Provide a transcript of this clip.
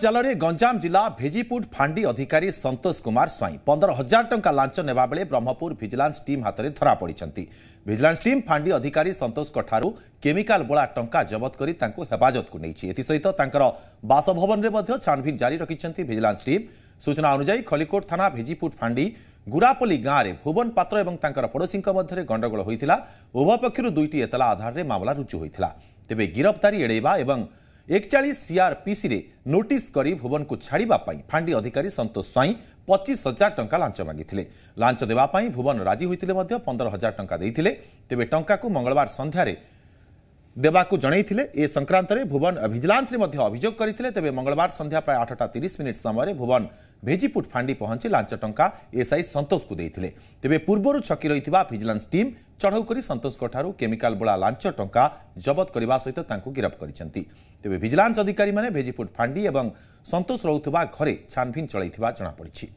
ଜେଲରେ ଗଞ୍ଜାମ ଜିଲ୍ଲା ଭିଜିପୁଟ ଫାଣ୍ଡି ଅଧିକାରୀ ସନ୍ତୋଷ କୁମାର ସ୍ୱାଇଁ ପନ୍ଦର ହଜାର ଟଙ୍କା ଲାଞ୍ଚ ନେବାବେଳେ ବ୍ରହ୍ମପୁର ଭିଜିଲାନ୍ସ ଟିମ୍ ହାତରେ ଧରାପଡ଼ିଛନ୍ତି ଭିଜିଲାନ୍ସ ଟିମ୍ ଫାଣ୍ଡି ଅଧିକାରୀ ସନ୍ତୋଷଙ୍କଠାରୁ କେମିକାଲ ବୋଳା ଟଙ୍କା ଜବତ କରି ତାଙ୍କୁ ହେଫାଜତକୁ ନେଇଛି ଏଥିସହିତ ତାଙ୍କର ବାସଭବନରେ ମଧ୍ୟ ଛାନ୍ଭିନ୍ ଜାରି ରଖିଛନ୍ତି ଭିଜିଲାନ୍ସ ଟିମ୍ ସୂଚନା ଅନୁଯାୟୀ ଖଲିକୋଟ ଥାନା ଭିଜିପୁଟ ଫାଣ୍ଡି ଗୁରାପଲ୍ଲୀ ଗାଁରେ ଭୁବନ ପାତ୍ର ଏବଂ ତାଙ୍କର ପଡ଼ୋଶୀଙ୍କ ମଧ୍ୟରେ ଗଣ୍ଡଗୋଳ ହୋଇଥିଲା ଉଭୟ ପକ୍ଷରୁ ଦୁଇଟି ଏତଲା ଆଧାରରେ ମାମଲା ରୁଜୁ ହୋଇଥିଲା ତେବେ ଗିରଫଦାରୀ ଏଡ଼ାଇବା ଏବଂ 41 CRPC ले नोटिस करी भुवन कु छाडी बापई फान्डी अधिकारी सन्तोष स्वाई हजार टंका लाञ्च बागी थिले लाञ्च देवाई भुवन राजी हुई थिले हजार 15000 टंका दै थिले टंका कु मंगलबार सन्ध्यारे देबा कु जणै थिले ए संक्रांतरे भुवन अभिजिलान्स रे मध्ये अभिजोग करितिले तबे मंगलबार सन्ध्या प्राय आठटा 8:30 मिनेट समय भुवन भेजिपुत फान्डी पहुँची लाञ्च टंका एसआई सन्तोष कु दै थिले तबे पूर्वरु छकी रही थिबा भिजिलान्स टीम ଚଢ଼ଉ କରି ସନ୍ତୋଷଙ୍କଠାରୁ କେମିକାଲ ବୋଳା ଲାଞ୍ଚ ଟଙ୍କା ଜବତ କରିବା ସହିତ ତାଙ୍କୁ ଗିରଫ କରିଛନ୍ତି ତେବେ ଭିଜିଲାନ୍ସ ଅଧିକାରୀମାନେ ଭେଜିଫୁଟ୍ ଫାଣ୍ଡି ଏବଂ ସନ୍ତୋଷ ରହୁଥିବା ଘରେ ଛାନ୍ଭିନ୍ ଚଳାଇଥିବା ଜଣାପଡ଼ିଛି